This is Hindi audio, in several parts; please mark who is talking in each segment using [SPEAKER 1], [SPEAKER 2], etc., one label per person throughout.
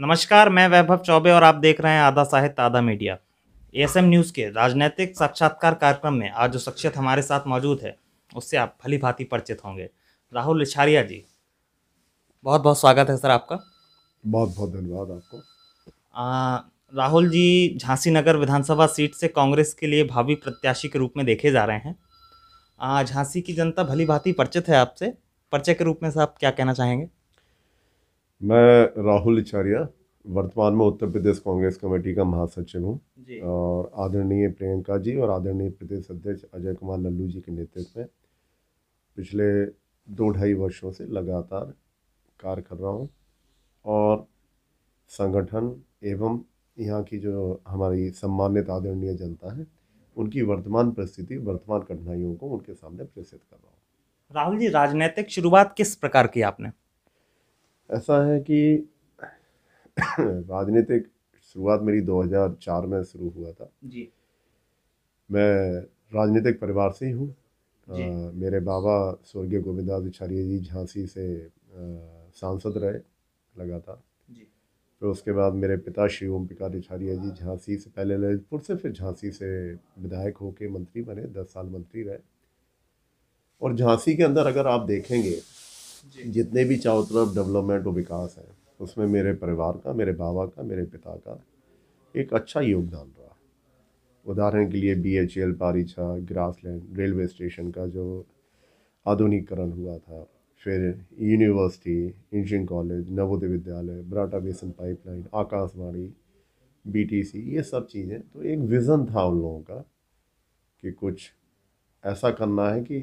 [SPEAKER 1] नमस्कार मैं वैभव चौबे और आप देख रहे हैं आधा साहित्य आधा मीडिया एएसएम न्यूज़ के राजनैतिक साक्षात्कार कार्यक्रम में आज जो शख्सियत हमारे साथ मौजूद है उससे आप भली भांति परिचित होंगे राहुल लिछारिया जी बहुत बहुत स्वागत है सर आपका
[SPEAKER 2] बहुत बहुत धन्यवाद आपको
[SPEAKER 1] आ, राहुल जी झांसी नगर विधानसभा सीट से कांग्रेस के लिए भावी प्रत्याशी के रूप में देखे जा रहे हैं झांसी की जनता भली भांति परिचित है आपसे परिचय के रूप में से आप क्या कहना चाहेंगे
[SPEAKER 2] मैं राहुल आचार्य वर्तमान में उत्तर प्रदेश कांग्रेस कमेटी का महासचिव हूँ और आदरणीय प्रियंका जी और आदरणीय प्रदेश अध्यक्ष अजय कुमार लल्लू जी के नेतृत्व में पिछले दो ढाई वर्षों से लगातार कार्य कर रहा हूँ और संगठन एवं यहाँ की जो हमारी सम्मानित आदरणीय जनता है उनकी वर्तमान परिस्थिति वर्तमान कठिनाइयों को उनके सामने प्रेषित कर रहा
[SPEAKER 1] हूँ राहुल जी राजनीतिक शुरुआत किस प्रकार की आपने
[SPEAKER 2] ऐसा है कि राजनीतिक शुरुआत मेरी 2004 में शुरू हुआ था जी मैं राजनीतिक परिवार से ही हूँ मेरे बाबा स्वर्गीय गोविंदास आचार्य जी झांसी से आ, सांसद रहे लगातार फिर उसके बाद मेरे पिता श्री ओम प्रकाश आचार्य जी झांसी से पहले ललितपुर से फिर झांसी से विधायक होके मंत्री बने दस साल मंत्री रहे और झांसी के अंदर अगर आप देखेंगे जितने भी चारों तरफ डेवलपमेंट और विकास है उसमें मेरे परिवार का मेरे बाबा का मेरे पिता का एक अच्छा योगदान रहा उदाहरण के लिए B H L Parichha grassland railway station का जो आधुनिकरण हुआ था फिर यूनिवर्सिटी इंजीनियरिंग कॉलेज नवोदय विद्यालय बराटा बेसन पाइपलाइन आकाशवाणी बीटीसी ये सब चीज़ें तो एक विज़न था उन लोगों का कि कुछ ऐसा करना है कि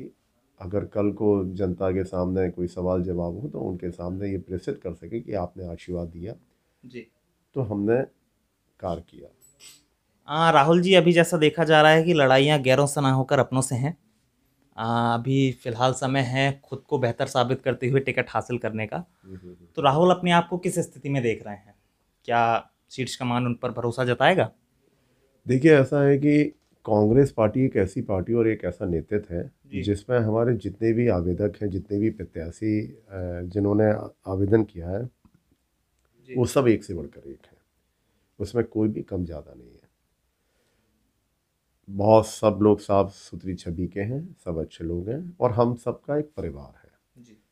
[SPEAKER 2] अगर कल को जनता के सामने कोई सवाल जवाब हो तो उनके सामने ये प्रेसित कर सके कि आपने आशीर्वाद दिया जी तो हमने कार्य किया
[SPEAKER 1] आ, राहुल जी अभी जैसा देखा जा रहा है कि लड़ाइयाँ गैरों से ना होकर अपनों से हैं आ, अभी फ़िलहाल समय है खुद को बेहतर साबित करते हुए टिकट हासिल करने का हम्म, हम्म, हम्म। तो राहुल अपने आप को किस स्थिति में देख रहे हैं क्या शीर्ष कमान उन पर भरोसा जताएगा
[SPEAKER 2] देखिए ऐसा है कि कांग्रेस पार्टी एक ऐसी पार्टी और एक ऐसा नेतृत्व है जिसमें हमारे जितने भी आवेदक हैं जितने भी प्रत्याशी जिन्होंने आवेदन किया है वो सब एक से बढ़कर एक हैं उसमें कोई भी कम ज़्यादा नहीं है बहुत सब लोग साफ सुथरी छवि के हैं सब अच्छे लोग हैं और हम सबका एक परिवार है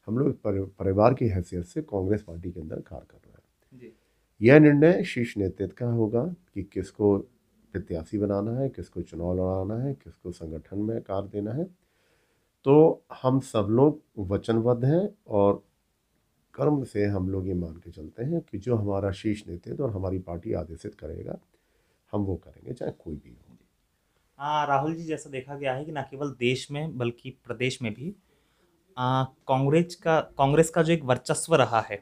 [SPEAKER 2] हम लोग परिवार की हैसियत से कांग्रेस पार्टी के अंदर कार्य कर
[SPEAKER 3] रहे हैं
[SPEAKER 2] यह निर्णय शीर्ष नेतृत्व का होगा कि किसको प्रत्याशी बनाना है किसको चुनाव लड़ाना है किसको संगठन में कार्य देना है तो हम सब लोग वचनबद्ध हैं और कर्म से हम लोग ये मान के चलते हैं कि जो हमारा शीर्ष नेतृत्व और हमारी पार्टी आदेशित करेगा हम वो करेंगे चाहे कोई भी हो
[SPEAKER 1] हाँ राहुल जी जैसा देखा गया है कि ना केवल देश में बल्कि प्रदेश में भी कांग्रेस का कांग्रेस का जो एक वर्चस्व रहा है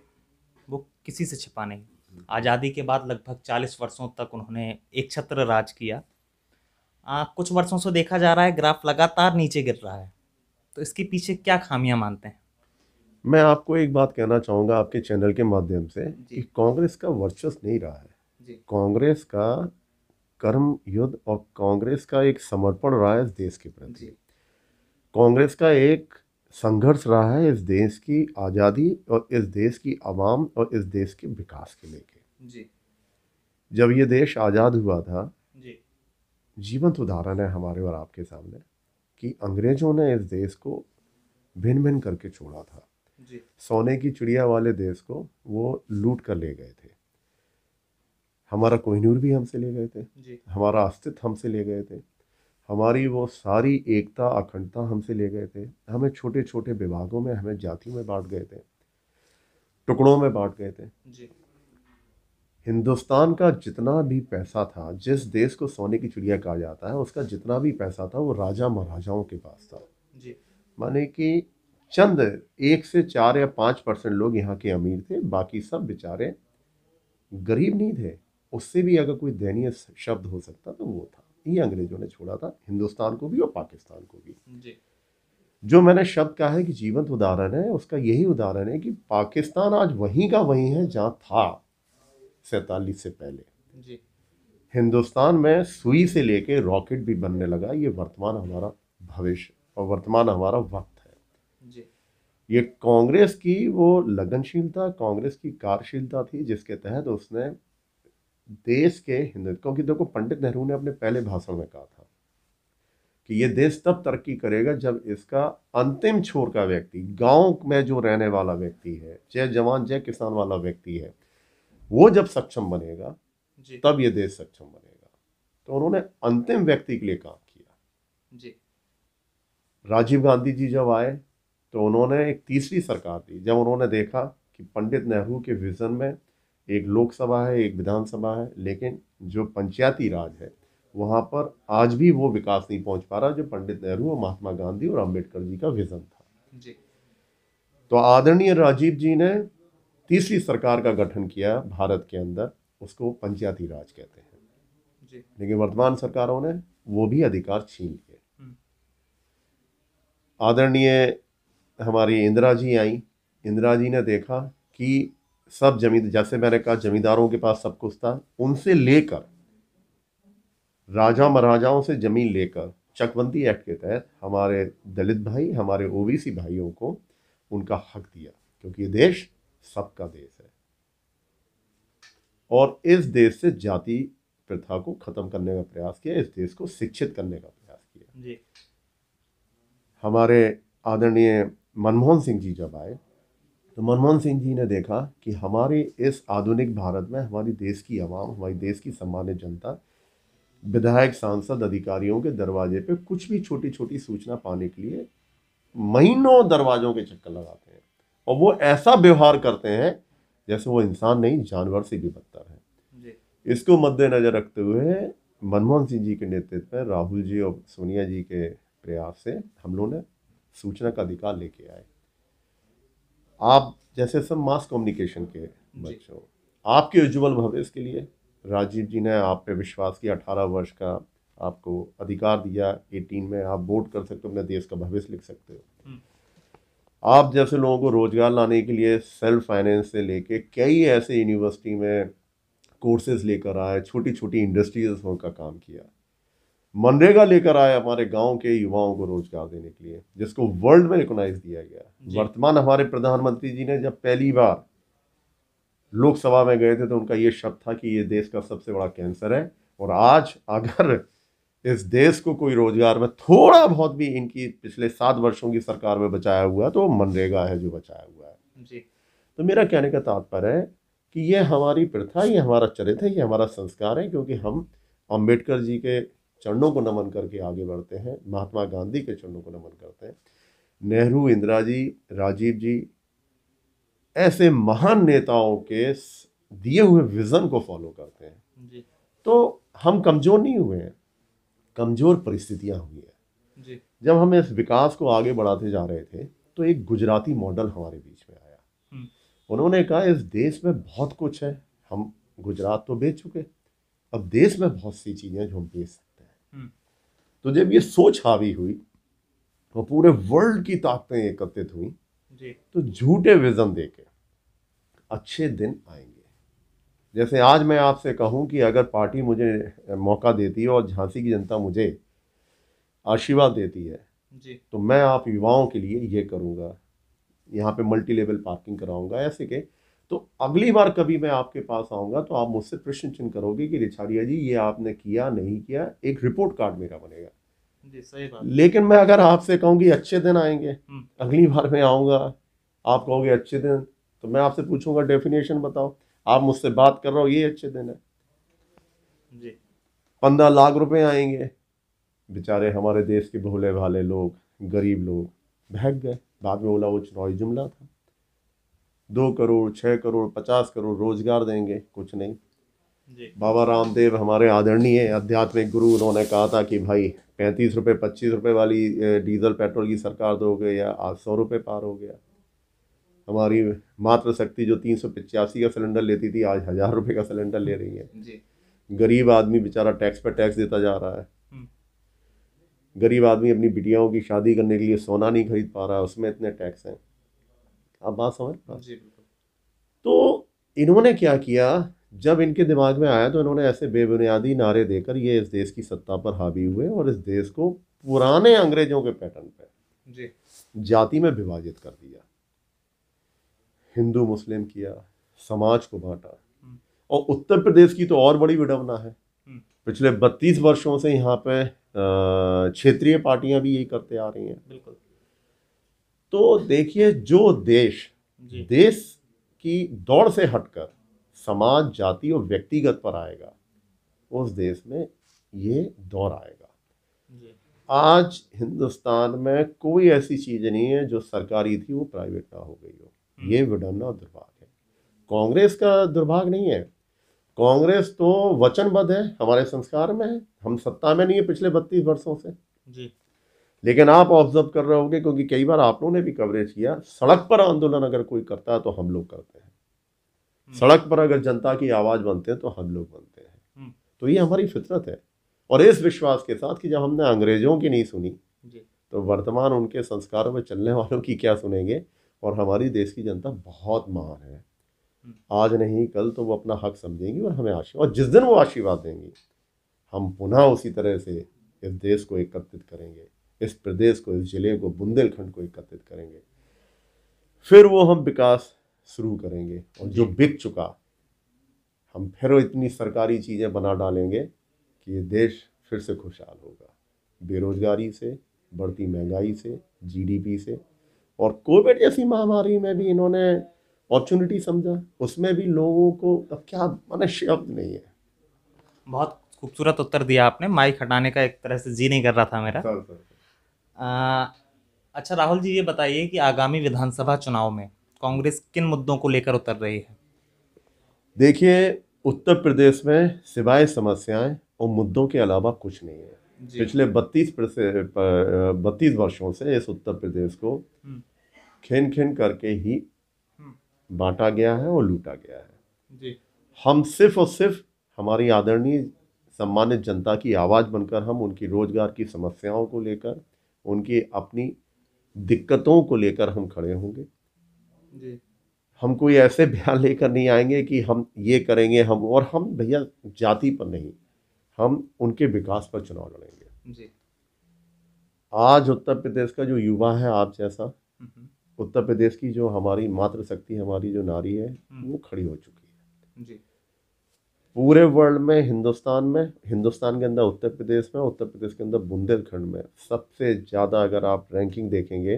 [SPEAKER 1] वो किसी से छिपा नहीं हम्म। आज़ादी के बाद लगभग चालीस वर्षों तक उन्होंने एक छत्र राज किया आ, कुछ वर्षों से देखा जा रहा है ग्राफ लगातार नीचे गिर रहा है तो इसके पीछे क्या खामियां मानते हैं
[SPEAKER 2] मैं आपको एक बात कहना चाहूँगा आपके चैनल के माध्यम से कि कांग्रेस का वर्चस्व नहीं रहा है कांग्रेस का कर्म युद्ध और कांग्रेस का एक समर्पण रहा है इस देश के प्रति कांग्रेस का एक संघर्ष रहा है इस देश की आज़ादी और इस देश की आवाम और इस देश के विकास के लेके जब ये देश आज़ाद हुआ था जीवंत उदाहरण है हमारे और आपके सामने कि अंग्रेजों ने इस देश को भिन्न भिन्न करके छोड़ा था जी। सोने की चिड़िया वाले देश को वो लूट कर ले गए थे हमारा कोहिनूर भी हमसे ले गए थे जी। हमारा अस्तित्व हमसे ले गए थे हमारी वो सारी एकता अखंडता हमसे ले गए थे हमें छोटे छोटे विभागों में हमें जातियों में बांट गए थे टुकड़ों में बांट गए थे जी। हिंदुस्तान का जितना भी पैसा था जिस देश को सोने की चिड़िया कहा जाता है उसका जितना भी पैसा था वो राजा महाराजाओं के पास था जी माने कि चंद एक से चार या पाँच परसेंट लोग यहाँ के अमीर थे बाकी सब बेचारे गरीब नहीं थे उससे भी अगर कोई दयनीय शब्द हो सकता तो वो था ये अंग्रेजों ने छोड़ा था हिंदुस्तान को भी और पाकिस्तान को भी जी जो मैंने शब्द कहा है कि जीवंत उदाहरण है उसका यही उदाहरण है कि पाकिस्तान आज वहीं का वहीं है जहाँ था सैतालीस से पहले जी हिंदुस्तान में सुई से लेके रॉकेट भी बनने लगा ये वर्तमान हमारा भविष्य और वर्तमान हमारा वक्त
[SPEAKER 3] है जी
[SPEAKER 2] ये कांग्रेस की वो लगनशीलता कांग्रेस की कार्यशीलता थी जिसके तहत उसने देश के हिंदू क्योंकि देखो पंडित नेहरू ने अपने पहले भाषण में कहा था कि ये देश तब तरक्की करेगा जब इसका अंतिम छोर का व्यक्ति गांव में जो रहने वाला व्यक्ति है जय जवान जय किसान वाला व्यक्ति है वो जब सक्षम बनेगा तब ये देश सक्षम बनेगा तो उन्होंने अंतिम व्यक्ति के लिए काम किया जी राजीव गांधी जी जब आए तो उन्होंने एक तीसरी सरकार दी जब उन्होंने देखा कि पंडित नेहरू के विजन में एक लोकसभा है एक विधानसभा है लेकिन जो पंचायती राज है वहाँ पर आज भी वो विकास नहीं पहुँच पा रहा जो पंडित नेहरू और महात्मा गांधी और अम्बेडकर जी का विजन था जी तो आदरणीय राजीव जी ने तीसरी सरकार का गठन किया भारत के अंदर उसको पंचायती राज कहते हैं जी। लेकिन वर्तमान सरकारों ने वो भी अधिकार छीन लिए हम्म। आदरणीय हमारी इंदिरा जी आई इंदिरा जी ने देखा कि सब जमी जैसे मैंने कहा जमींदारों के पास सब कुछ था उनसे लेकर राजा महाराजाओं से जमीन लेकर चकबंदी एक्ट के तहत हमारे दलित भाई हमारे ओबीसी भाइयों को उनका हक दिया क्योंकि ये देश सबका देश है और इस देश से जाति प्रथा को खत्म करने का प्रयास किया इस देश को शिक्षित करने का प्रयास किया जी। हमारे आदरणीय मनमोहन सिंह जी जब आए तो मनमोहन सिंह जी ने देखा कि हमारे इस आधुनिक भारत में हमारी देश की आवाम हमारी देश की सामान्य जनता विधायक सांसद अधिकारियों के दरवाजे पे कुछ भी छोटी छोटी सूचना पाने के लिए महीनों दरवाजों के चक्कर लगाते हैं और वो ऐसा व्यवहार करते हैं जैसे वो इंसान नहीं जानवर से भी बदतर
[SPEAKER 3] है
[SPEAKER 2] इसको मद्देनजर रखते हुए मनमोहन सिंह जी के नेतृत्व में राहुल जी और सोनिया जी के प्रयास से हम लोग ने सूचना का अधिकार लेके आए आप जैसे सब मास कम्युनिकेशन के बच्चों आपके उज्ज्वल भविष्य के लिए राजीव जी ने आप पे विश्वास किया अठारह वर्ष का आपको अधिकार दिया एटीन में आप वोट कर सकते हो अपने देश का भविष्य लिख सकते हो आप जैसे लोगों को रोज़गार लाने के लिए सेल्फ फाइनेंस से लेके कई ऐसे यूनिवर्सिटी में कोर्सेज लेकर आए छोटी छोटी इंडस्ट्रीज का काम किया मनरेगा लेकर आए हमारे गांव के युवाओं को रोजगार देने के लिए जिसको वर्ल्ड में रिकोनाइज दिया गया वर्तमान हमारे प्रधानमंत्री जी ने जब पहली बार लोकसभा में गए थे तो उनका ये शब्द था कि ये देश का सबसे बड़ा कैंसर है और आज अगर इस देश को कोई रोजगार में थोड़ा बहुत भी इनकी पिछले सात वर्षों की सरकार में बचाया हुआ है तो वो मनरेगा है जो बचाया हुआ है जी तो मेरा कहने का तात्पर्य है कि ये हमारी प्रथा ये हमारा चरित्र है ये हमारा संस्कार है क्योंकि हम अम्बेडकर जी के चरणों को नमन करके आगे बढ़ते हैं महात्मा गांधी के चरणों को नमन करते हैं नेहरू इंदिरा जी राजीव जी ऐसे महान नेताओं के दिए हुए विज़न को फॉलो करते हैं तो हम कमज़ोर नहीं हुए हैं कमज़ोर परिस्थितियाँ हुई
[SPEAKER 3] हैं
[SPEAKER 2] जब हम इस विकास को आगे बढ़ाते जा रहे थे तो एक गुजराती मॉडल हमारे बीच में आया हम्म। उन्होंने कहा इस देश में बहुत कुछ है हम गुजरात तो बेच चुके अब देश में बहुत सी चीज़ें जो हम बेच सकते हैं हम्म। तो जब ये सोच हावी हुई और तो पूरे वर्ल्ड की ताकतें एकत्रित हुई तो झूठे विजन दे के अच्छे दिन आएंगे जैसे आज मैं आपसे कहूं कि अगर पार्टी मुझे मौका देती है और झांसी की जनता मुझे आशीर्वाद देती है जी तो मैं आप युवाओं के लिए ये करूँगा यहाँ पे मल्टी लेवल पार्किंग कराऊंगा ऐसे के तो अगली बार कभी मैं आपके पास आऊँगा तो आप मुझसे प्रश्न चिन्ह करोगे कि रिछाड़िया जी ये आपने किया नहीं किया एक रिपोर्ट कार्ड मेरा बनेगा
[SPEAKER 3] जी सही बात लेकिन
[SPEAKER 2] मैं अगर आपसे कहूँगी अच्छे दिन आएंगे हम्म। अगली बार मैं आऊँगा आप कहोगे अच्छे दिन तो मैं आपसे पूछूंगा डेफिनेशन बताओ आप मुझसे बात कर रहे हो ये अच्छे दिन
[SPEAKER 3] है
[SPEAKER 2] पंद्रह लाख रुपए आएंगे बेचारे हमारे देश के भोले भाले लोग गरीब लोग बहक गए बाद में बोला वो चुनावी जुमला था दो करोड़ छः करोड़ पचास करोड़ रोजगार देंगे कुछ नहीं जी। बाबा रामदेव हमारे आदरणीय आध्यात्मिक गुरु उन्होंने कहा था कि भाई पैंतीस रुपये पच्चीस रुपये वाली डीजल पेट्रोल की सरकार दोगे या आज सौ रुपये पार हो गया हमारी मातृशक्ति जो तीन सौ पिचासी का सिलेंडर लेती थी आज हज़ार रुपये का सिलेंडर ले रही है गरीब आदमी बेचारा टैक्स पर टैक्स देता जा रहा है हम्म। गरीब आदमी अपनी बिटियाओं की शादी करने के लिए सोना नहीं खरीद पा रहा है उसमें इतने टैक्स हैं आप बात समझ पा तो इन्होंने क्या किया जब इनके दिमाग में आया तो इन्होंने ऐसे बेबुनियादी नारे देकर ये इस देश की सत्ता पर हावी हुए और इस देश को पुराने अंग्रेजों के पैटर्न पर जाति में विभाजित कर दिया हिंदू मुस्लिम किया समाज को बांटा हम्म। और उत्तर प्रदेश की तो और बड़ी विडंबना है हम्म। पिछले बत्तीस वर्षों से यहाँ पे क्षेत्रीय पार्टियां भी यही करते आ रही हैं बिल्कुल तो देखिए जो देश देश की दौड़ से हटकर समाज जाति और व्यक्तिगत पर आएगा उस देश में ये दौर आएगा आज हिंदुस्तान में कोई ऐसी चीज़ नहीं है जो सरकारी थी वो प्राइवेट ना हो गई हो ये हम्म। विडम्बना दुर्भाग्य है कांग्रेस का दुर्भाग्य नहीं है कांग्रेस तो वचनबद्ध है हमारे संस्कार में है हम सत्ता में नहीं है पिछले बत्तीस वर्षों से जी लेकिन आप ऑब्जर्व कर रहे होंगे क्योंकि कई बार आप लोगों ने भी कवरेज किया सड़क पर आंदोलन अगर कोई करता है तो हम लोग करते हैं हम्म। सड़क पर अगर जनता की आवाज़ बनते हैं तो हम लोग बनते हैं हम्म। तो ये हमारी फितरत है और इस विश्वास के साथ कि जब हमने अंग्रेज़ों की नहीं सुनी तो वर्तमान उनके संस्कारों में चलने वालों की क्या सुनेंगे और हमारी देश की जनता बहुत महान है हम्म। आज नहीं कल तो वो अपना हक समझेंगी और हमें आशीर्वाद और जिस दिन वो आशीर्वाद देंगी हम पुनः उसी तरह से इस देश को एकत्रित करेंगे इस प्रदेश को इस ज़िले को बुंदेलखंड को एकत्रित करेंगे फिर वो हम विकास शुरू करेंगे और जो बिक चुका हम फिर इतनी सरकारी चीज़ें बना डालेंगे कि ये देश फिर से खुशहाल होगा बेरोज़गारी से बढ़ती महंगाई से जीडीपी से और कोविड जैसी महामारी में भी इन्होंने अपॉर्चुनिटी समझा उसमें भी लोगों को अब क्या मैंने शब्द नहीं है बहुत
[SPEAKER 1] खूबसूरत उत्तर दिया आपने माइक हटाने का एक तरह से जी नहीं कर रहा था मेरा सर, सर, सर। आ, अच्छा राहुल जी ये बताइए कि आगामी विधानसभा चुनाव में कांग्रेस किन मुद्दों को लेकर उतर रही है
[SPEAKER 2] देखिए उत्तर प्रदेश में सिवाय समस्याएं और मुद्दों के अलावा कुछ नहीं है पिछले बत्तीस बत्तीस वर्षों से इस उत्तर प्रदेश को हम्म। खेन खेन करके ही हम्म। बांटा गया है और लूटा गया है जी हम सिर्फ और सिर्फ हमारी आदरणीय सम्मानित जनता की आवाज़ बनकर हम उनकी रोज़गार की समस्याओं को लेकर उनकी अपनी दिक्कतों को लेकर हम खड़े होंगे जी हम कोई ऐसे बयान लेकर नहीं आएंगे कि हम ये करेंगे हम और हम भैया जाति पर नहीं हम उनके विकास पर चुनाव
[SPEAKER 3] लड़ेंगे जी
[SPEAKER 2] आज उत्तर प्रदेश का जो युवा है आप जैसा हम्म, हम्म। उत्तर प्रदेश की जो हमारी मातृशक्ति हमारी जो नारी है हम्म। वो खड़ी हो चुकी है जी पूरे वर्ल्ड में हिंदुस्तान में हिंदुस्तान के अंदर उत्तर प्रदेश में उत्तर प्रदेश के अंदर बुंदेलखंड में सबसे ज़्यादा अगर आप रैंकिंग देखेंगे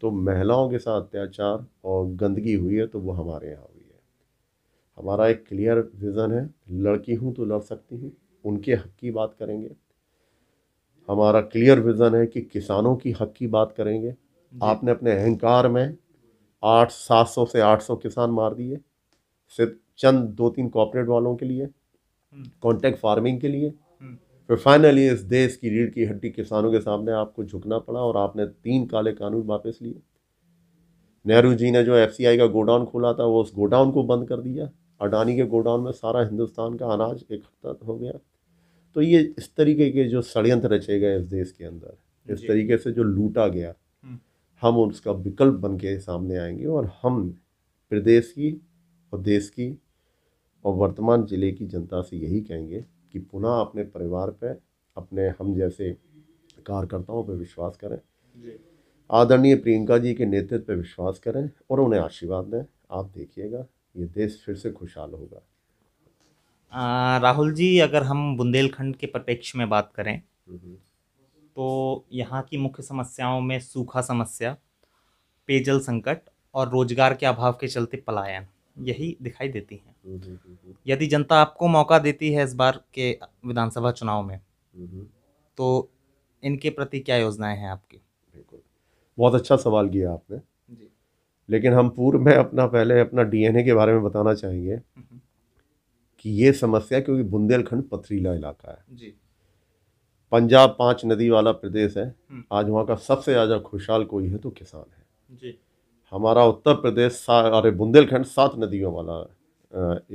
[SPEAKER 2] तो महिलाओं के साथ अत्याचार और गंदगी हुई है तो वो हमारे यहाँ हुई है हमारा एक क्लियर विज़न है लड़की हूँ तो लड़ सकती हूँ उनके हक की बात करेंगे हमारा क्लियर विज़न है कि किसानों की हक की बात करेंगे आपने अपने अहंकार में आठ सात सौ से आठ सौ किसान मार दिए सिर्फ चंद दो तीन कॉपरेट वालों के लिए कॉन्ट्रैक्ट फार्मिंग हम्म। के लिए हम्म। फिर फाइनली इस देश की रीढ़ की हड्डी किसानों के सामने आपको झुकना पड़ा और आपने तीन काले कानून वापस लिए नेहरू जी ने जो एफ का गोडाउन खोला था वो उस गोडाउन को बंद कर दिया अडानी के गोडाउन में सारा हिंदुस्तान का अनाज इकट्ठा हो गया तो ये इस तरीके के जो षडयंत्र रचे गए इस देश के अंदर इस तरीके से जो लूटा गया हम उसका विकल्प बन के सामने आएंगे और हम प्रदेश की और देश की और वर्तमान ज़िले की जनता से यही कहेंगे कि पुनः अपने परिवार पर अपने हम जैसे कार्यकर्ताओं पर विश्वास करें आदरणीय प्रियंका जी के नेतृत्व पर विश्वास करें और उन्हें आशीर्वाद दें आप देखिएगा ये देश फिर से खुशहाल होगा
[SPEAKER 1] राहुल जी अगर हम बुंदेलखंड के परिप्रेक्ष्य में बात करें
[SPEAKER 2] हम्म, हम्म।
[SPEAKER 1] तो यहाँ की मुख्य समस्याओं में सूखा समस्या पेयजल संकट और रोजगार के अभाव के चलते पलायन यही दिखाई देती हैं
[SPEAKER 3] हम्म,
[SPEAKER 1] यदि जनता आपको मौका देती है इस बार के विधानसभा चुनाव में हम्म, हम्म। तो इनके प्रति क्या योजनाएं हैं आपकी बिल्कुल
[SPEAKER 2] बहुत अच्छा सवाल किया आपने जी लेकिन हम पूर्व में अपना पहले अपना डीएनए के बारे में बताना चाहेंगे कि ये समस्या क्योंकि बुंदेलखंड पथरीला इलाका है जी पंजाब पांच नदी वाला प्रदेश है हम्म। आज वहाँ का सबसे ज़्यादा खुशहाल कोई है तो किसान है जी हमारा उत्तर प्रदेश अरे बुंदेलखंड सात नदियों वाला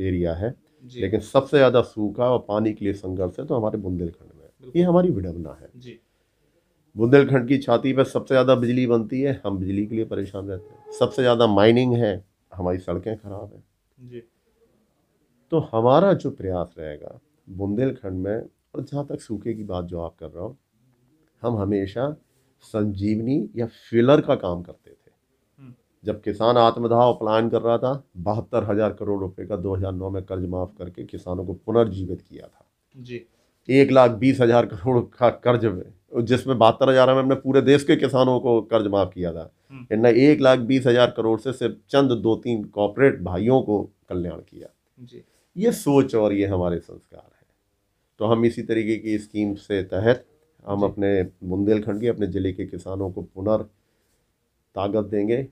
[SPEAKER 2] एरिया है लेकिन सबसे ज़्यादा सूखा और पानी के लिए संघर्ष है तो हमारे बुंदेलखंड में ये हमारी विडम्बना है बुंदेलखंड की छाती पर सबसे ज़्यादा बिजली बनती है हम बिजली के लिए परेशान रहते हैं सबसे ज़्यादा माइनिंग है हमारी सड़कें ख़राब हैं जी तो हमारा जो प्रयास रहेगा बुंदेलखंड में और जहाँ तक सूखे की बात जो आप कर रहा हो हम हमेशा संजीवनी या फिलर का काम करते थे हम्म। जब किसान आत्मदाह प्लान कर रहा था बहत्तर हजार करोड़ रुपए का 2009 में कर्ज माफ करके किसानों को पुनर्जीवित किया था जी एक लाख बीस हजार करोड़ का कर्ज में जिसमें बहत्तर हजार में हमने पूरे देश के किसानों को कर्ज माफ किया था हम्म। इनने एक लाख बीस हजार करोड़ से सिर्फ चंद दो तीन कॉरपोरेट भाइयों को कल्याण किया जी ये सोच और ये हमारे संस्कार है तो हम इसी तरीके की स्कीम से तहत हम अपने बुंदेलखंड के अपने ज़िले के किसानों को पुनर् ताकत देंगे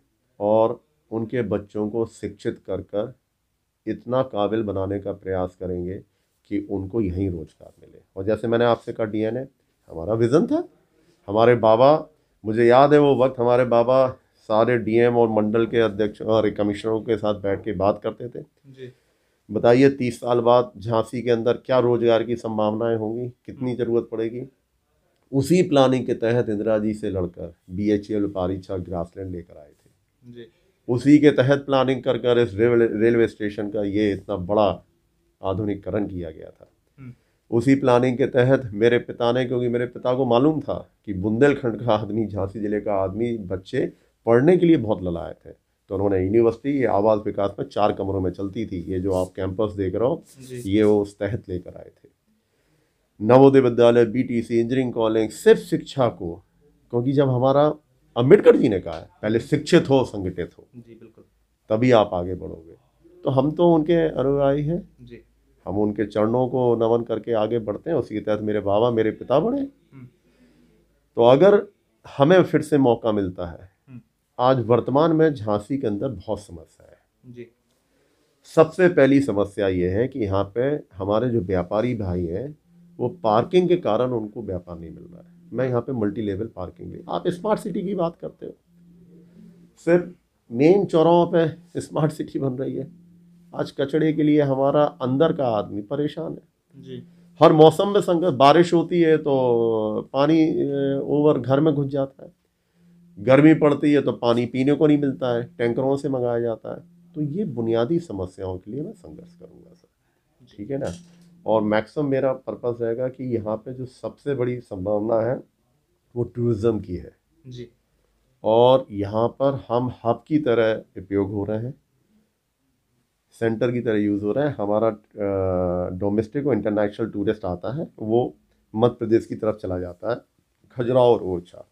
[SPEAKER 2] और उनके बच्चों को शिक्षित कर कर इतना काबिल बनाने का प्रयास करेंगे कि उनको यहीं रोज़गार मिले और जैसे मैंने आपसे कहा डीएनए हमारा विज़न था हमारे बाबा मुझे याद है वो वक्त हमारे बाबा सारे डीएम और मंडल के अध्यक्ष और कमिश्नरों के साथ बैठ के बात करते थे जी। बताइए तीस साल बाद झांसी के अंदर क्या रोज़गार की संभावनाएं होंगी कितनी हम्म। ज़रूरत पड़ेगी उसी प्लानिंग के तहत इंदिरा जी से लड़कर B H L Parichha grassland लेकर आए थे जी। उसी के तहत प्लानिंग कर कर इस रेल रेलवे स्टेशन का ये इतना बड़ा आधुनिकरण किया गया था हम्म। उसी प्लानिंग के तहत मेरे पिता ने क्योंकि मेरे पिता को मालूम था कि बुंदेलखंड का आदमी झांसी ज़िले का आदमी बच्चे पढ़ने के लिए बहुत ललायक है तो उन्होंने यूनिवर्सिटी आवाज़ विकास में चार कमरों में चलती थी ये जो आप कैंपस देख रहे हो ये वो उस तहत लेकर आए थे Navodaya Vidyalaya B T C engineering college सिर्फ शिक्षा को क्योंकि जब हमारा अम्बेडकर जी ने कहा है पहले शिक्षित हो संगठित हो जी बिल्कुल तभी आप आगे बढ़ोगे तो हम तो उनके अनुयायी हैं हम उनके चरणों को नमन करके आगे बढ़ते हैं उसी के तहत मेरे बाबा मेरे पिता बढ़े हम्म। तो अगर हमें फिर से मौका मिलता है आज वर्तमान में झांसी के अंदर बहुत समस्या है जी सबसे पहली समस्या ये है कि यहाँ पे हमारे जो व्यापारी भाई हैं वो पार्किंग के कारण उनको व्यापार नहीं मिल रहा है मैं यहाँ पे मल्टी लेवल पार्किंग ली आप स्मार्ट सिटी की बात करते हो सिर्फ मेन चौराहों पे स्मार्ट सिटी बन रही है आज कचड़े के लिए हमारा अंदर का आदमी परेशान है जी हर मौसम में संकट बारिश होती है तो पानी ओवर घर में घुस जाता है गर्मी पड़ती है तो पानी पीने को नहीं मिलता है टैंकरों से मंगाया जाता है तो ये बुनियादी समस्याओं के लिए मैं संघर्ष करूँगा सर ठीक है ना और मैक्सिमम मेरा पर्पज़ रहेगा कि यहाँ पे जो सबसे बड़ी संभावना है वो टूरिज़्म की है जी और यहाँ पर हम हब की तरह उपयोग हो रहे हैं सेंटर की तरह यूज़ हो रहा है हमारा डोमेस्टिक और इंटरनेशनल टूरिस्ट आता है वो मध्य प्रदेश की तरफ चला जाता है खजुराहो और ओरछा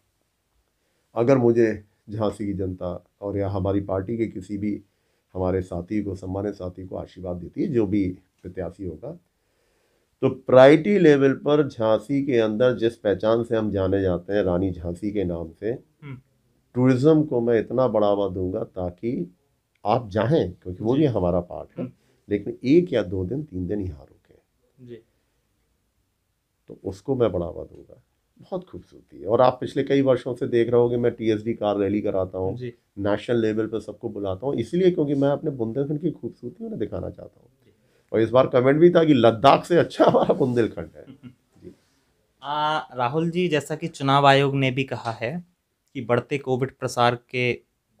[SPEAKER 2] अगर मुझे झांसी की जनता और या हमारी पार्टी के किसी भी हमारे साथी को सम्मानित साथी को आशीर्वाद देती है जो भी प्रत्याशी होगा तो प्रायरिटी लेवल पर झांसी के अंदर जिस पहचान से हम जाने जाते हैं रानी झांसी के नाम से टूरिज्म हम्म। को मैं इतना बढ़ावा दूंगा ताकि आप जाएं क्योंकि वो भी हमारा पार्ट है हम्म। लेकिन एक या दो दिन तीन दिन यहाँ रुके तो उसको मैं बढ़ावा दूंगा बहुत खूबसूरती है और आप पिछले कई वर्षों से देख रहे हो कि मैं टी कार रैली कराता हूँ नेशनल लेवल पर सबको बुलाता हूँ इसलिए क्योंकि मैं अपने बुंदेलखंड की खूबसूरती उन्हें दिखाना चाहता हूँ और इस बार कमेंट भी था कि लद्दाख से अच्छा हमारा बुंदेलखंड है
[SPEAKER 1] आ, राहुल जी जैसा कि चुनाव आयोग ने भी कहा है कि बढ़ते कोविड प्रसार के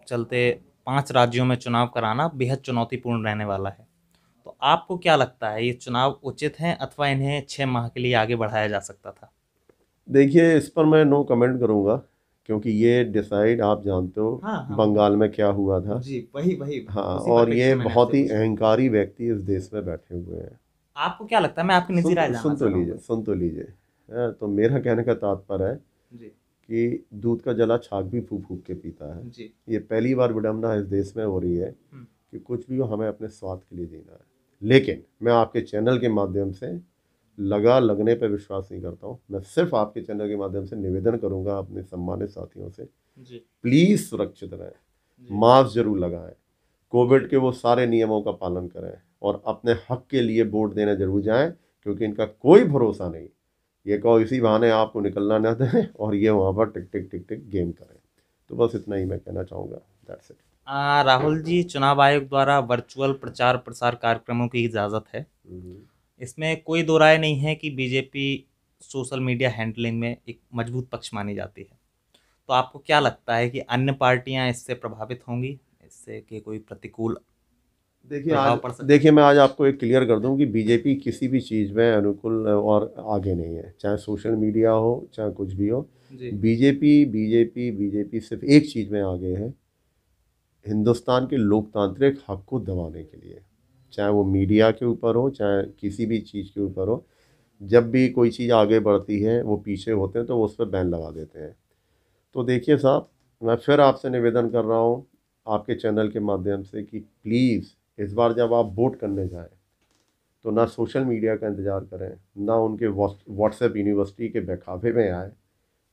[SPEAKER 1] चलते पांच राज्यों में चुनाव कराना बेहद चुनौतीपूर्ण रहने वाला है तो आपको क्या लगता है ये चुनाव उचित हैं अथवा इन्हें छः माह के लिए आगे बढ़ाया जा सकता था
[SPEAKER 2] देखिए इस पर मैं नो कमेंट करूंगा क्योंकि ये डिसाइड आप जानते हो हाँ, हाँ, बंगाल में क्या हुआ था जी वही वही हाँ और ये बहुत ही अहंकारी व्यक्ति इस देश में बैठे हुए हैं
[SPEAKER 1] आपको क्या लगता है मैं आपकी निजी राय सुन तो, तो लीजिए
[SPEAKER 2] सुन तो लीजिए हाँ, तो मेरा कहने का तात्पर्य है कि दूध का जला छाक भी फूक फूक के पीता है जी। ये पहली बार विडम्बना इस देश में हो रही है हम्म। कि कुछ भी हमें अपने स्वाद के लिए जीना है लेकिन मैं आपके चैनल के माध्यम से लगा लगने पर विश्वास नहीं करता हूँ मैं सिर्फ आपके चैनल के माध्यम से निवेदन करूँगा अपने सम्मानित साथियों से प्लीज़ सुरक्षित रहें मास्क जरूर लगाएं कोविड के वो सारे नियमों का पालन करें और अपने हक के लिए वोट देने जरूर जाएं क्योंकि इनका कोई भरोसा नहीं ये कहो इसी बहाने आपको निकलना ना दें और ये वहाँ पर टिक टिक टिक टिक गेम करें तो बस इतना ही मैं कहना चाहूँगा दैट्स इट
[SPEAKER 1] राहुल जी चुनाव आयोग द्वारा वर्चुअल प्रचार प्रसार कार्यक्रमों की इजाज़त है हम्म। इसमें कोई दो राय नहीं है कि बीजेपी सोशल मीडिया हैंडलिंग में एक मजबूत पक्ष मानी जाती है तो आपको क्या लगता है कि अन्य पार्टियां इससे प्रभावित होंगी इससे कि कोई प्रतिकूल
[SPEAKER 2] देखिए आज देखिए मैं आज आपको एक क्लियर कर दूं कि बीजेपी किसी भी चीज़ में अनुकूल और आगे नहीं है चाहे सोशल मीडिया हो चाहे कुछ भी हो बीजेपी बीजेपी बीजेपी सिर्फ एक चीज़ में आगे है हिंदुस्तान के लोकतांत्रिक हक को दबाने के लिए चाहे वो मीडिया के ऊपर हो चाहे किसी भी चीज़ के ऊपर हो जब भी कोई चीज़ आगे बढ़ती है वो पीछे होते हैं तो वो उस पर बैन लगा देते हैं तो देखिए साहब मैं फिर आपसे निवेदन कर रहा हूँ आपके चैनल के माध्यम से कि प्लीज़ इस बार जब आप वोट करने जाएं तो ना सोशल मीडिया का इंतज़ार करें ना उनके व्हाट्सएप यूनिवर्सिटी के बेखाफे में आए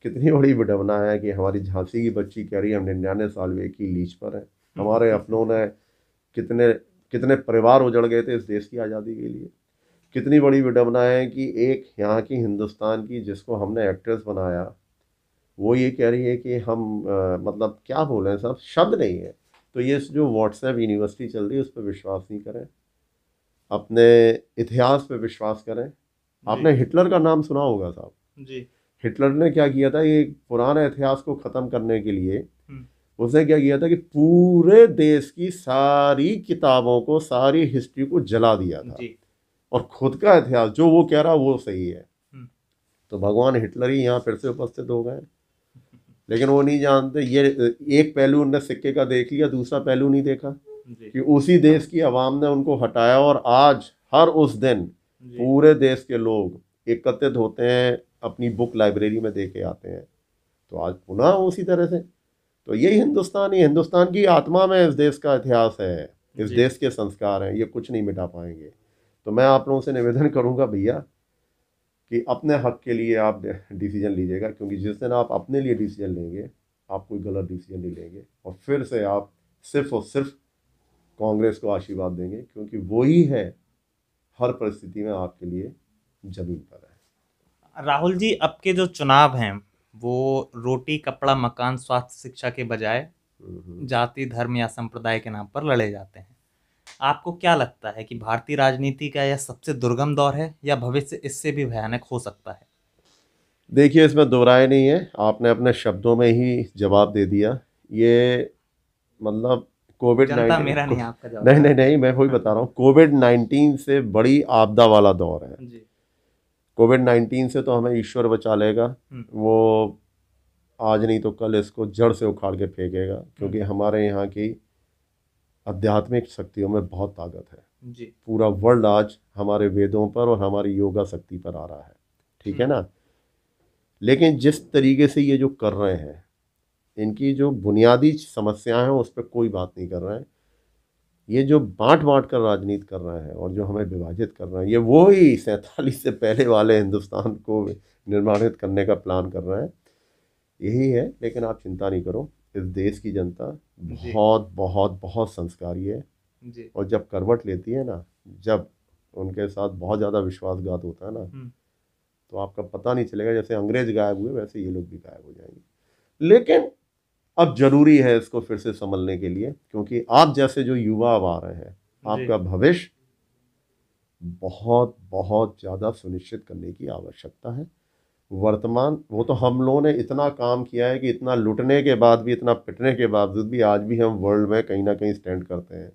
[SPEAKER 2] कितनी बड़ी विडम्बना है कि हमारी झांसी की बच्ची कह रही है हम निन्यानवे साल वे की लीज पर हैं हमारे हम्म। अपनों ने कितने कितने परिवार उजड़ गए थे इस देश की आज़ादी के लिए कितनी बड़ी विडम्बना है कि एक यहाँ की हिंदुस्तान की जिसको हमने एक्ट्रेस बनाया वो ये कह रही है कि हम आ, मतलब क्या बोल रहे हैं साहब शब्द नहीं है तो ये जो व्हाट्सएप यूनिवर्सिटी चल रही है उस पर विश्वास नहीं करें अपने इतिहास पर विश्वास करें आपने हिटलर का नाम सुना होगा साहब जी हिटलर ने क्या किया था ये पुराने इतिहास को ख़त्म करने के लिए उसने क्या किया था कि पूरे देश की सारी किताबों को सारी हिस्ट्री को जला दिया था और खुद का इतिहास जो वो कह रहा वो सही है हम्म। तो भगवान हिटलर ही यहाँ फिर से उपस्थित हो गए लेकिन वो नहीं जानते ये एक पहलू उनने सिक्के का देख लिया दूसरा पहलू नहीं देखा कि उसी देश की आवाम ने उनको हटाया और आज हर उस दिन पूरे देश के लोग एकत्रित होते हैं अपनी बुक लाइब्रेरी में दे के आते हैं तो आज पुनः उसी तरह से तो यही हिंदुस्तान ही हिंदुस्तान की आत्मा में इस देश का इतिहास है इस देश के संस्कार हैं ये कुछ नहीं मिटा पाएंगे तो मैं आप लोगों से निवेदन करूँगा भैया कि अपने हक के लिए आप डिसीजन लीजिएगा क्योंकि जिस दिन आप अपने लिए डिसीजन लेंगे आप कोई गलत डिसीजन नहीं लेंगे और फिर से आप सिर्फ और सिर्फ कांग्रेस को आशीर्वाद देंगे क्योंकि वो ही है हर परिस्थिति में आपके लिए ज़मीन पर
[SPEAKER 1] है राहुल जी अब के जो चुनाव हैं वो रोटी कपड़ा मकान स्वास्थ्य शिक्षा के बजाय जाति धर्म या संप्रदाय के नाम पर लड़े जाते हैं आपको क्या लगता है कि भारतीय राजनीति का यह सबसे दुर्गम दौर है या भविष्य इससे भी भयानक हो सकता है
[SPEAKER 2] देखिए इसमें दो राय नहीं है आपने अपने शब्दों में ही जवाब दे दिया ये मतलब कोविड नाइन्टीन नहीं नहीं नहीं मैं वही बता रहा हूँ कोविड नाइन्टीन से बड़ी आपदा वाला दौर है जी। कोविड नाइन्टीन से तो हमें ईश्वर बचा लेगा हम्म। वो आज नहीं तो कल इसको जड़ से उखाड़ के फेंकेगा क्योंकि हम्म। हमारे यहाँ की आध्यात्मिक शक्तियों में बहुत ताकत है जी। पूरा वर्ल्ड आज हमारे वेदों पर और हमारी योगा शक्ति पर आ रहा है ठीक है हम्म। ना लेकिन जिस तरीके से ये जो कर रहे हैं इनकी जो बुनियादी समस्याएं हैं उस पर कोई बात नहीं कर रहे हैं ये जो बांट बांट कर राजनीति कर रहा है और जो हमें विभाजित कर रहा है ये वो ही सैंतालीस से पहले वाले हिंदुस्तान को निर्माणित करने का प्लान कर रहा है यही है लेकिन आप चिंता नहीं करो इस देश की जनता बहुत बहुत बहुत संस्कारी है और जब करवट लेती है ना जब उनके साथ बहुत ज़्यादा विश्वासघात होता है ना हम्म। तो आपका पता नहीं चलेगा जैसे अंग्रेज गायब हुए वैसे ये लोग भी गायब हो जाएंगे लेकिन अब ज़रूरी है इसको फिर से संभलने के लिए क्योंकि आप जैसे जो युवा अब आ रहे हैं आपका भविष्य बहुत बहुत ज़्यादा सुनिश्चित करने की आवश्यकता है वर्तमान वो तो हम लोगों ने इतना काम किया है कि इतना लुटने के बाद भी इतना पिटने के बावजूद भी आज भी हम वर्ल्ड में कहीं ना कहीं स्टैंड करते हैं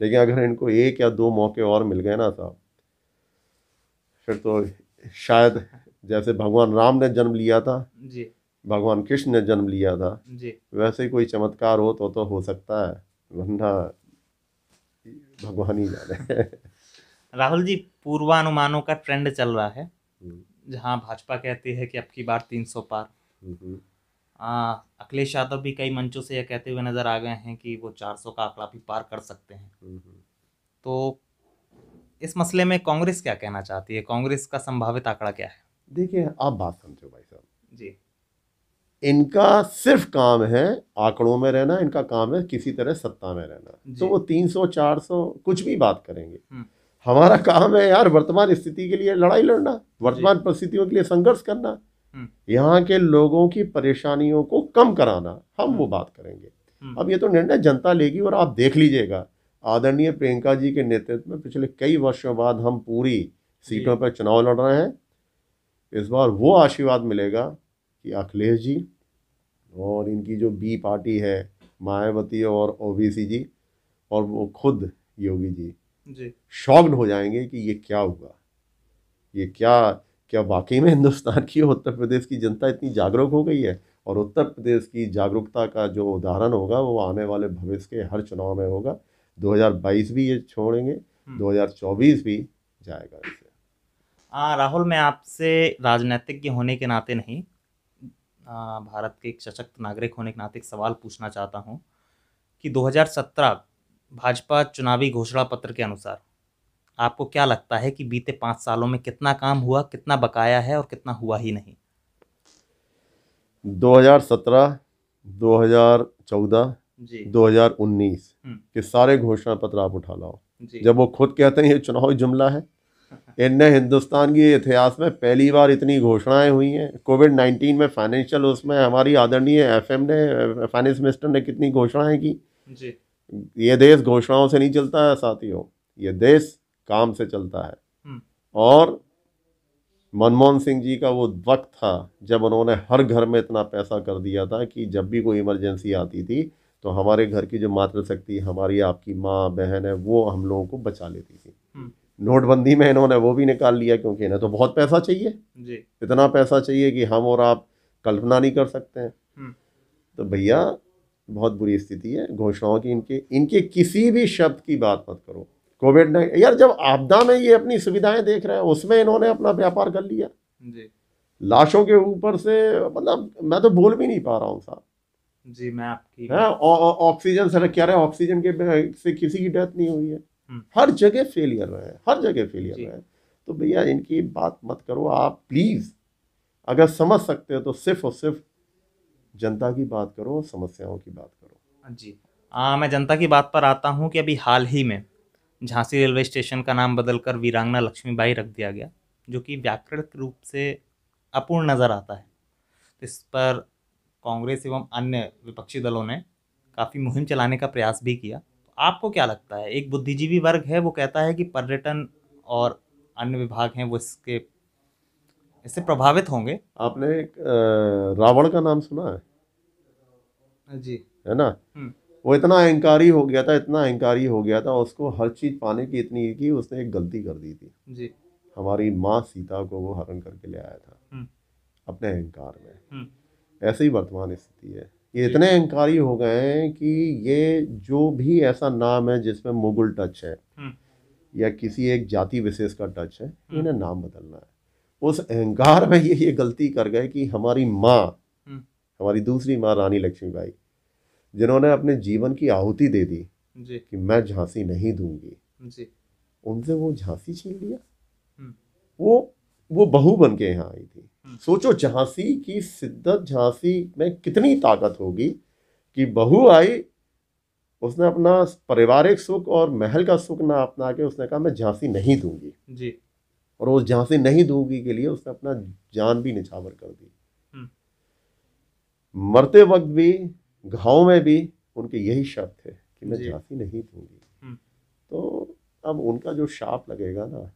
[SPEAKER 2] लेकिन अगर इनको एक या दो मौके और मिल गए ना साहब फिर तो शायद जैसे भगवान राम ने जन्म लिया था जी भगवान कृष्ण ने जन्म लिया था जी वैसे कोई चमत्कार हो तो तो हो सकता है वरना भगवान ही जाने
[SPEAKER 1] राहुल जी पूर्वानुमानों का ट्रेंड चल रहा है हम्म। जहाँ भाजपा कहती है कि अब की बार तीन सौ पार हम्म, हम्म। अखिलेश यादव भी कई मंचों से यह कहते हुए नजर आ गए हैं कि वो चार सौ का आंकड़ा भी पार कर सकते हैं तो इस मसले में कांग्रेस क्या कहना चाहती है कांग्रेस का संभावित आंकड़ा क्या है देखिए
[SPEAKER 2] आप बात समझो भाई साहब जी इनका सिर्फ काम है आंकड़ों में रहना इनका काम है किसी तरह सत्ता में रहना तो वो तीन सौ चार सौ कुछ भी बात करेंगे हम्म। हमारा काम है यार वर्तमान स्थिति के लिए लड़ाई लड़ना वर्तमान परिस्थितियों के लिए संघर्ष करना हम्म। यहाँ के लोगों की परेशानियों को कम कराना हम वो हम्म। बात करेंगे अब ये तो निर्णय जनता लेगी और आप देख लीजिएगा आदरणीय प्रियंका जी के नेतृत्व में पिछले कई वर्षों बाद हम पूरी सीटों पर चुनाव लड़ रहे हैं इस बार वो आशीर्वाद मिलेगा कि अखिलेश जी और इनकी जो बी पार्टी है मायावती और ओबीसी जी और वो खुद योगी जी जी शॉक्ड हो जाएंगे कि ये क्या हुआ ये क्या क्या वाकई में हिंदुस्तान की उत्तर प्रदेश की जनता इतनी जागरूक हो गई है और उत्तर प्रदेश की जागरूकता का जो उदाहरण होगा वो आने वाले भविष्य के हर चुनाव में होगा 2022 भी ये छोड़ेंगे 2024 हम्म। भी जाएगा इससे
[SPEAKER 1] हाँ राहुल मैं आपसे राजनीतिज्ञ होने के नाते नहीं भारत के एक सशक्त नागरिक होने के नाते एक सवाल पूछना चाहता हूँ कि 2017 भाजपा चुनावी घोषणा पत्र के अनुसार आपको क्या लगता है कि बीते पाँच सालों में कितना काम हुआ कितना बकाया है और कितना
[SPEAKER 2] हुआ ही नहीं 2017, 2014, जी 2019 हम्म। के सारे घोषणा पत्र आप उठा लाओ जब वो खुद कहते हैं ये चुनावी जुमला है इन हिंदुस्तान के इतिहास में पहली बार इतनी घोषणाएं हुई हैं कोविड नाइन्टीन में फाइनेंशियल उसमें हमारी आदरणीय एफएम ने फाइनेंस मिनिस्टर ने कितनी घोषणाएं की जी ये देश घोषणाओं से नहीं चलता है साथियों ये देश काम से चलता है हम्म। और मनमोहन सिंह जी का वो वक्त था जब उन्होंने हर घर में इतना पैसा कर दिया था कि जब भी कोई इमरजेंसी आती थी तो हमारे घर की जो मातृशक्ति हमारी आपकी माँ बहन है वो हम लोगों को बचा लेती थी हम्म। नोटबंदी में इन्होंने वो भी निकाल लिया क्योंकि इन्हें तो बहुत पैसा चाहिए जी इतना पैसा चाहिए कि हम और आप कल्पना नहीं कर सकते हैं हम्म। तो भैया बहुत बुरी स्थिति है घोषणाओं की इनके इनके किसी भी शब्द की बात मत करो कोविड ने यार जब आपदा में ये अपनी सुविधाएं देख रहे हैं उसमें इन्होंने अपना व्यापार कर लिया जी लाशों के ऊपर से मतलब मैं तो बोल भी नहीं पा रहा हूँ साहब जी मैं आपकी ऑक्सीजन सर क्या रहा है ऑक्सीजन के से किसी की डेथ नहीं हुई है हम्म। हर जगह फेलियर रहे हर जगह फेलियर रहे तो भैया इनकी बात मत करो आप प्लीज़ अगर समझ सकते हो तो सिर्फ और सिर्फ जनता की बात करो समस्याओं की बात करो हाँ जी
[SPEAKER 1] आ, मैं जनता की बात पर आता हूँ कि अभी हाल ही में झांसी रेलवे स्टेशन का नाम बदलकर वीरांगना लक्ष्मीबाई रख दिया गया जो कि व्याकरणिक रूप से अपूर्ण नज़र आता है तो इस पर कांग्रेस एवं अन्य विपक्षी दलों ने काफ़ी मुहिम चलाने का प्रयास भी किया आपको क्या लगता है एक बुद्धिजीवी वर्ग है वो कहता है कि पर्यटन और अन्य विभाग हैं वो इसके इससे प्रभावित
[SPEAKER 2] होंगे आपने रावण का नाम सुना
[SPEAKER 1] है जी
[SPEAKER 2] है ना हम्म। वो इतना अहंकारी हो गया था इतना अहंकारी हो गया था उसको हर चीज पाने की इतनी कि उसने एक गलती कर दी थी जी हमारी माँ सीता को वो हरण करके ले आया था हम्म। अपने अहंकार में हम्म। ऐसे ही वर्तमान स्थिति है ये इतने अहंकारी हो गए हैं कि ये जो भी ऐसा नाम है जिसमें मुगल टच है हम्म। या किसी एक जाति विशेष का टच है हम्म। इन्हें नाम बदलना है उस अहंकार में ये ये गलती कर गए कि हमारी माँ हम्म। हमारी दूसरी माँ रानी लक्ष्मीबाई जिन्होंने अपने जीवन की आहुति दे दी कि मैं झांसी नहीं दूंगी उनसे वो झांसी छीन लिया वो वो बहू बन के यहाँ आई थी हम्म। सोचो झांसी की शिद्दत झांसी में कितनी ताकत होगी कि बहू आई उसने अपना पारिवारिक सुख और महल का सुख ना अपना के उसने कहा मैं झांसी नहीं दूंगी जी और उस झांसी नहीं दूंगी के लिए उसने अपना जान भी निछावर कर दी हम्म। मरते वक्त भी घाव में भी उनके यही शब्द थे कि मैं झांसी नहीं दूंगी हम्म। तो अब उनका जो शाप लगेगा ना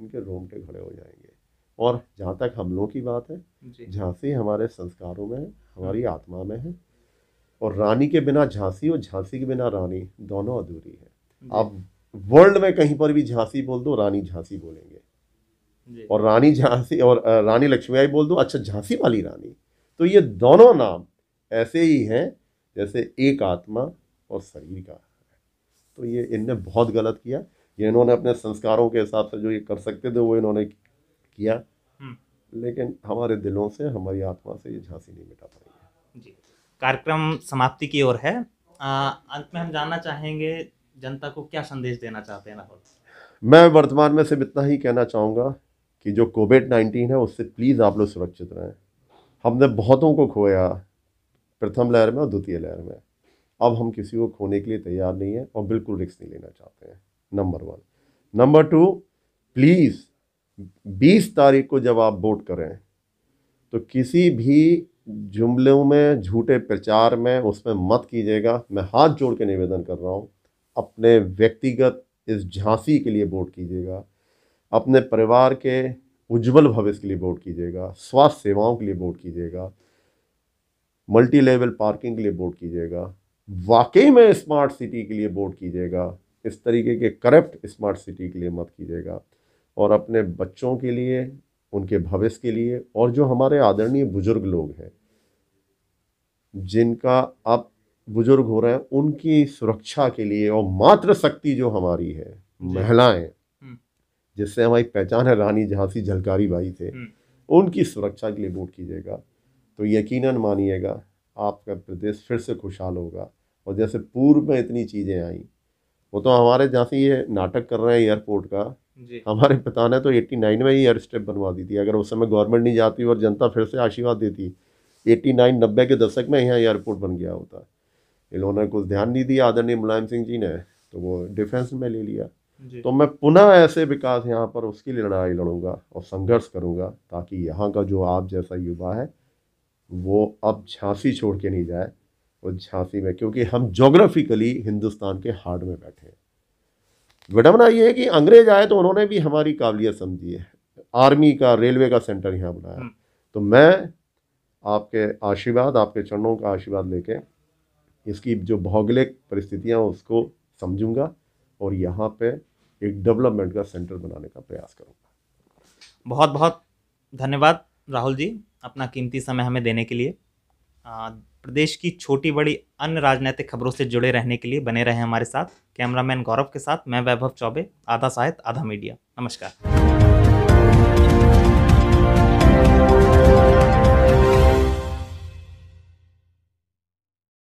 [SPEAKER 2] इनके रोंगटे खड़े हो जाएंगे और जहाँ तक हम लोग की बात है झांसी हमारे संस्कारों में है हमारी हाँ। आत्मा में है और रानी के बिना झांसी और झांसी के बिना रानी दोनों अधूरी है आप वर्ल्ड में कहीं पर भी झांसी बोल दो रानी झांसी बोलेंगे और रानी झांसी और रानी लक्ष्मीबाई बोल दो अच्छा झांसी वाली रानी तो ये दोनों नाम ऐसे ही हैं जैसे एक आत्मा और शरीर का तो ये इनने बहुत गलत किया ये इन्होंने अपने संस्कारों के हिसाब से जो ये कर सकते थे वो इन्होंने किया हम्म। लेकिन हमारे दिलों से हमारी आत्मा से ये झांसी नहीं मिटा पाएंगे जी कार्यक्रम समाप्ति की ओर है
[SPEAKER 1] अंत में हम जानना चाहेंगे जनता को क्या संदेश देना चाहते हैं राहुल
[SPEAKER 2] मैं वर्तमान में सिर्फ इतना ही कहना चाहूँगा कि जो कोविड नाइन्टीन है उससे प्लीज़ आप लोग सुरक्षित रहें हमने बहुतों को खोया प्रथम लहर में और द्वितीय लहर में अब हम किसी को खोने के लिए तैयार नहीं है और बिल्कुल रिक्स नहीं लेना चाहते हैं number one number two please बीस तारीख को जब आप वोट करें तो किसी भी जुमलों में झूठे प्रचार में उसमें मत कीजिएगा मैं हाथ जोड़ के निवेदन कर रहा हूँ अपने व्यक्तिगत इस झांसी के लिए वोट कीजिएगा अपने परिवार के उज्जवल भविष्य के लिए वोट कीजिएगा स्वास्थ्य सेवाओं के लिए वोट कीजिएगा मल्टी लेवल पार्किंग के लिए वोट कीजिएगा वाकई में स्मार्ट सिटी के लिए वोट कीजिएगा इस तरीके के करप्ट स्मार्ट सिटी के लिए मत कीजिएगा और अपने बच्चों के लिए उनके भविष्य के लिए और जो हमारे आदरणीय बुजुर्ग लोग हैं जिनका आप बुजुर्ग हो रहे हैं उनकी सुरक्षा के लिए और मात्र शक्ति जो हमारी है महिलाएं हम्म। जिससे हमारी पहचान है रानी झांसी झलकारी भाई थे हम्म। उनकी सुरक्षा के लिए वोट कीजिएगा तो यकीनन मानिएगा आपका प्रदेश फिर से खुशहाल होगा और जैसे पूर्व में इतनी चीज़ें आईं वो तो हमारे जहाँ से ये नाटक कर रहे हैं एयरपोर्ट का जी। हमारे पिता ने तो 89 में ही एयर स्ट्रिप बनवा दी थी अगर उस समय गवर्नमेंट नहीं जाती और जनता फिर से आशीर्वाद देती 89 नब्बे के दशक में यहाँ एयरपोर्ट बन गया होता इन्होंने कुछ ध्यान नहीं दिया आदरणीय मुलायम सिंह जी ने तो वो डिफेंस में ले लिया तो मैं पुनः ऐसे विकास यहाँ पर उसकी लड़ाई लड़ूंगा और संघर्ष करूँगा ताकि यहाँ का जो आप जैसा युवा है वो अब झांसी छोड़ के नहीं जाए और झांसी में क्योंकि हम जोग्राफिकली हिंदुस्तान के हार्ड में बैठे हैं विडम्बना ये है कि अंग्रेज आए तो उन्होंने भी हमारी काबिलियत समझी है आर्मी का रेलवे का सेंटर यहाँ बनाया हम्म। तो मैं आपके आशीर्वाद आपके चरणों का आशीर्वाद लेके इसकी जो भौगोलिक परिस्थितियाँ उसको समझूंगा और यहाँ पे एक डेवलपमेंट का सेंटर बनाने का प्रयास करूँगा
[SPEAKER 1] बहुत बहुत धन्यवाद राहुल जी अपना कीमती समय हमें देने के लिए प्रदेश की छोटी बड़ी अन्य राजनीतिक खबरों से जुड़े रहने के लिए बने रहे हमारे साथ कैमरामैन गौरव के साथ मैं वैभव चौबे आधा साहित्य आधा मीडिया नमस्कार